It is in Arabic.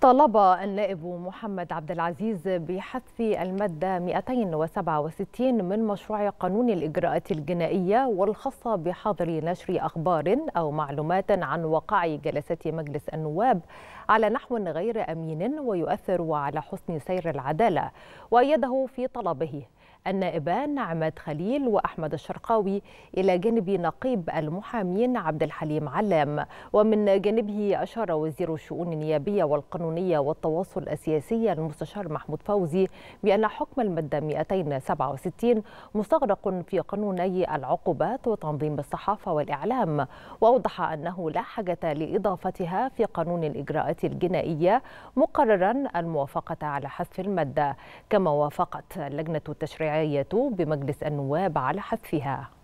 طالب النائب محمد عبد العزيز بحذف المادة 267 من مشروع قانون الإجراءات الجنائية والخاصة بحظر نشر أخبار أو معلومات عن وقع جلسة مجلس النواب على نحو غير أمين ويؤثر على حسن سير العدالة وأيده في طلبه النائبان عماد خليل وأحمد الشرقاوي إلى جانب نقيب المحامين عبد الحليم علام ومن جانبه أشار وزير الشؤون النيابية والقانونية والتواصل السياسي المستشار محمود فوزي بأن حكم المادة 267 مستغرق في قانوني العقوبات وتنظيم الصحافة والإعلام وأوضح أنه لا حاجة لإضافتها في قانون الإجراءات الجنائية مقررا الموافقة على حذف المادة كما وافقت لجنة التشريع رعايته بمجلس النواب على حذفها